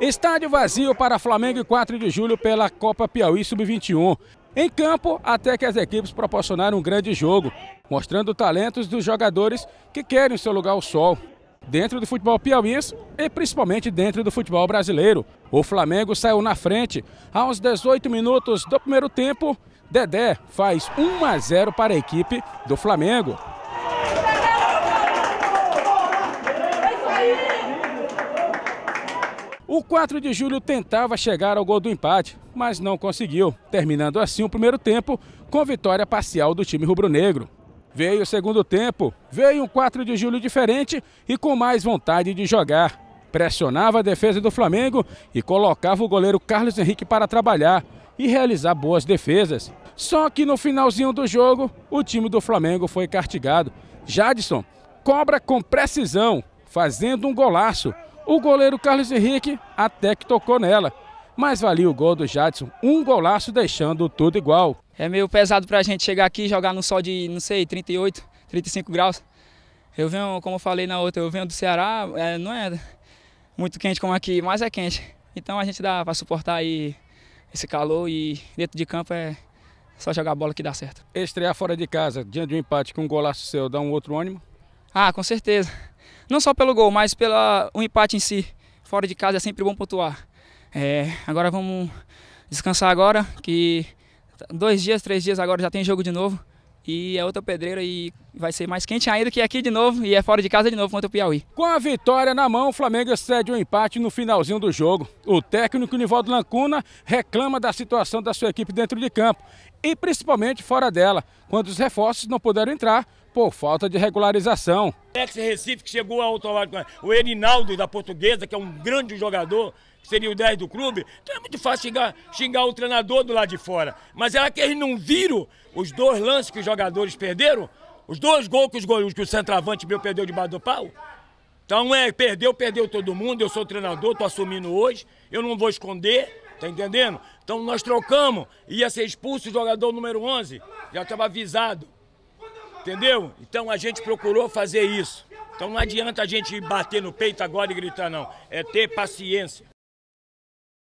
Estádio vazio para Flamengo 4 de julho pela Copa Piauí Sub-21. Em campo, até que as equipes proporcionaram um grande jogo, mostrando talentos dos jogadores que querem seu lugar ao sol. Dentro do futebol piauiense e principalmente dentro do futebol brasileiro. O Flamengo saiu na frente. Aos 18 minutos do primeiro tempo, Dedé faz 1 a 0 para a equipe do Flamengo. O 4 de julho tentava chegar ao gol do empate, mas não conseguiu, terminando assim o primeiro tempo com vitória parcial do time rubro-negro. Veio o segundo tempo, veio um 4 de julho diferente e com mais vontade de jogar. Pressionava a defesa do Flamengo e colocava o goleiro Carlos Henrique para trabalhar e realizar boas defesas. Só que no finalzinho do jogo, o time do Flamengo foi castigado. Jadson cobra com precisão, fazendo um golaço o goleiro Carlos Henrique até que tocou nela, mas valia o gol do Jadson, um golaço deixando tudo igual. É meio pesado para a gente chegar aqui e jogar no sol de, não sei, 38, 35 graus. Eu venho, como eu falei na outra, eu venho do Ceará, é, não é muito quente como aqui, mas é quente. Então a gente dá para suportar aí esse calor e dentro de campo é só jogar bola que dá certo. Estrear fora de casa, diante de um empate com um golaço seu, dá um outro ânimo? Ah, com certeza. Não só pelo gol, mas pelo um empate em si. Fora de casa é sempre bom pontuar. É, agora vamos descansar agora, que dois dias, três dias agora já tem jogo de novo. E é outra pedreira e vai ser mais quente ainda que aqui de novo e é fora de casa de novo contra o Piauí. Com a vitória na mão, o Flamengo cede um empate no finalzinho do jogo. O técnico Nivaldo Lancuna reclama da situação da sua equipe dentro de campo e principalmente fora dela, quando os reforços não puderam entrar por falta de regularização. Alex Recife que chegou automaticamente, o Erinaldo da Portuguesa, que é um grande jogador, que seria o 10 do clube, então é muito fácil xingar, xingar o treinador do lado de fora. Mas era que eles não viram os dois lances que os jogadores perderam, os dois gols que, os gols, que o centroavante meu perdeu debaixo do pau. Então é, perdeu, perdeu todo mundo, eu sou treinador, estou assumindo hoje, eu não vou esconder, Tá entendendo? Então nós trocamos. Ia ser expulso o jogador número 11. Já estava avisado entendeu? Então a gente procurou fazer isso. Então não adianta a gente bater no peito agora e gritar, não. É ter paciência.